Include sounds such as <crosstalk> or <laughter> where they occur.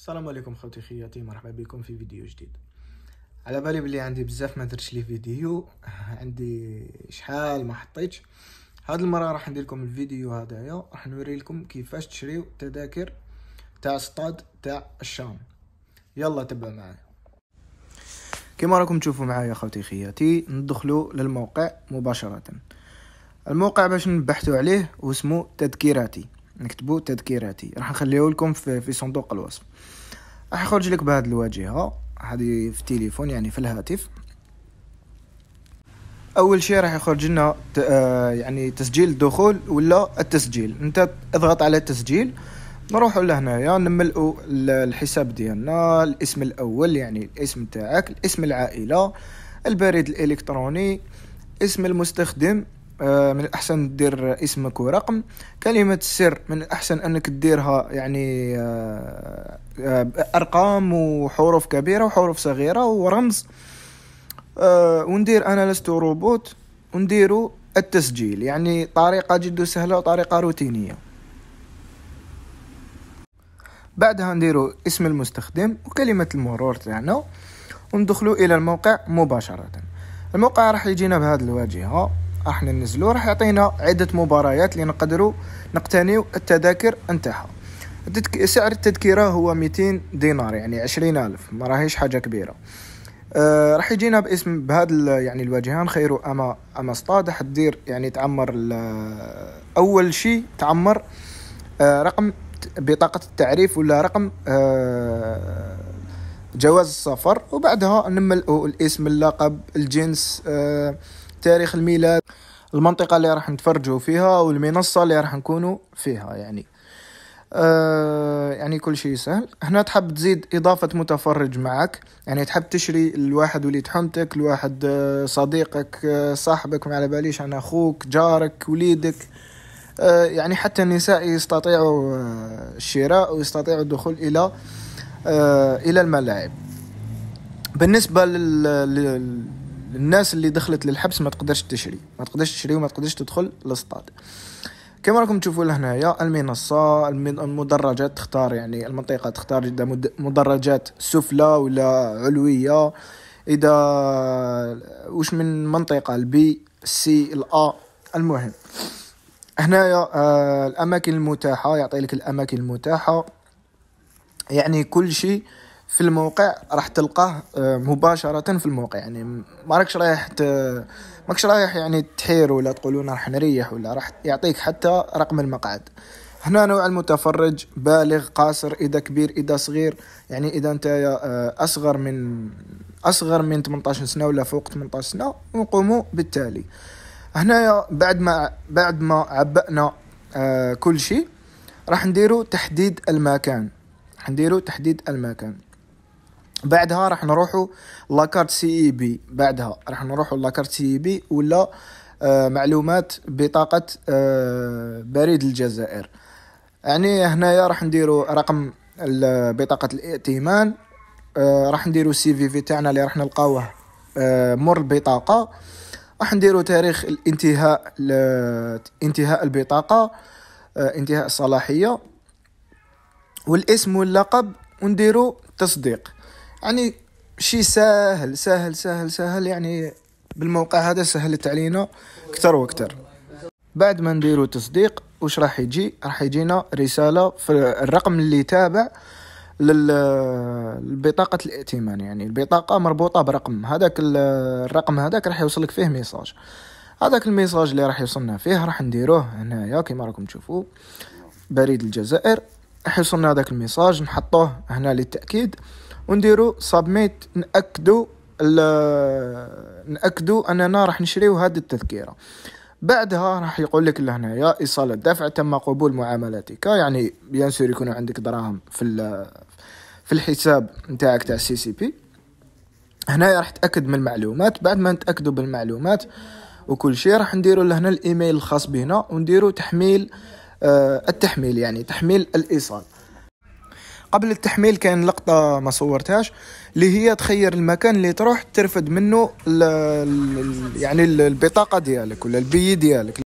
السلام عليكم خوتي خياتي مرحبا بكم في فيديو جديد على بالي بلي عندي بزاف ما درتش لي فيديو <laughs> عندي شحال ما حطيتش هاد المره راح ندير لكم الفيديو هذايا راح نوري لكم كيفاش تشريو تذاكر تاع الصطاد تاع الشام يلا تبع معايا كما راكم تشوفوا معايا خوتي خياتي ندخلوا للموقع مباشره الموقع باش نبحثوا عليه واسمه تذكيراتي نكتبوا تذكيراتي راح نخليه لكم في, في صندوق الوصف راح يخرج لك بهذه الواجهه هذه في التليفون يعني في الهاتف اول شيء راح يخرج لنا آه، يعني تسجيل الدخول ولا التسجيل انت اضغط على التسجيل نروح لهنايا نملؤوا الحساب ديالنا الاسم الاول يعني الاسم تاعك الاسم العائله البريد الالكتروني اسم المستخدم آه، من الأحسن دير اسمك ورقم كلمة السر من الأحسن أنك ديرها يعني آه، آه، أرقام وحروف كبيرة وحروف صغيرة ورمز وندير أنا لست روبوت ونديرو التسجيل يعني طريقة جد سهلة وطريقة روتينية بعدها نديرو اسم المستخدم وكلمة المرور تاعنا وندخلو إلى الموقع مباشرة الموقع راح يجينا بهذه الواجهة احنا ننزلو راح يعطينا عده مباريات اللي نقدروا نقتنيو التذاكر نتاعها سعر التذكره هو 200 دينار يعني ألف ما راهيش حاجه كبيره آه راح يجينا باسم بهذا يعني الواجهه نخيرو اما اما سطاد تدير يعني تعمر اول شيء تعمر آه رقم بطاقه التعريف ولا رقم آه جواز السفر وبعدها نملئوا الاسم اللقب الجنس آه تاريخ الميلاد المنطقه اللي راح نتفرجوا فيها والمنصه اللي راح نكونوا فيها يعني آه يعني كل شيء سهل هنا تحب تزيد إضافة متفرج معك يعني تحب تشري الواحد وليد حمتك الواحد آه، صديقك آه، صاحبك ما على باليش أنا أخوك جارك وليدك آه يعني حتى النساء يستطيعوا آه، الشراء ويستطيعوا الدخول إلى آه إلى الملاعب بالنسبة لل الناس اللي دخلت للحبس ما تقدرش تشري ما تقدرش تشري وما تقدرش تدخل للسطاد كما راكم تشوفوا لهنايا المنصة المدرجات تختار يعني المنطقة تختار إذا مدرجات سفلى ولا علوية إذا وش من منطقة البي السي الأ المهم هنايا آه، الأماكن المتاحة يعطي لك الأماكن المتاحة يعني كل شيء في الموقع راح تلقاه آه، مباشرة في الموقع يعني ما راكش رايح ت... ماكش رايح يعني تحير ولا تقولون راح نريح ولا راح يعطيك حتى رقم المقعد هنا نوع المتفرج بالغ قاصر إذا كبير إذا صغير يعني إذا أنت آه، أصغر من أصغر من 18 سنة ولا فوق 18 سنة نقوموا بالتالي هنا بعد ما بعد ما عبأنا آه، كل شيء راح نديرو تحديد المكان راح نديرو تحديد المكان بعدها راح نروحوا لاكارت سي اي بي بعدها راح نروحوا لاكارت سي اي بي ولا آه، معلومات بطاقة آه، بريد الجزائر يعني هنايا راح نديرو رقم بطاقة الائتمان آه، راح نديرو سي في في تاعنا اللي راح نلقاوه مر البطاقة راح نديرو تاريخ الانتهاء انتهاء البطاقة انتهاء الصلاحية والاسم واللقب ونديرو تصديق يعني شيء سهل سهل سهل سهل يعني بالموقع هذا سهلت علينا اكثر واكثر بعد ما نديرو تصديق وش راح يجي راح يجينا رسالة في الرقم اللي تابع للبطاقة الائتمان يعني البطاقة مربوطة برقم هذاك الرقم هذاك راح يوصلك فيه ميساج هذاك الميساج اللي راح يوصلنا فيه راح نديروه هنايا كيما راكم تشوفوا بريد الجزائر راح يوصلنا هذاك الميساج نحطوه هنا للتأكيد ونديرو سبميت ناكدو ناكدو اننا راح نشريو هذه التذكره بعدها راح يقول لك لهنايا ايصال الدفع تم قبول معاملاتك يعني بيان سور يكون عندك دراهم في في الحساب نتاعك تاع السي سي بي هنايا راح تاكد من المعلومات بعد ما نتاكدوا بالمعلومات وكل شيء راح نديروا لهنا الايميل الخاص بنا ونديروا تحميل آه، التحميل يعني تحميل الايصال قبل التحميل كان لقطة ما صورتهاش اللي هي تخير المكان اللي تروح ترفد منه الـ الـ يعني البطاقة ديالك ولا البي ديالك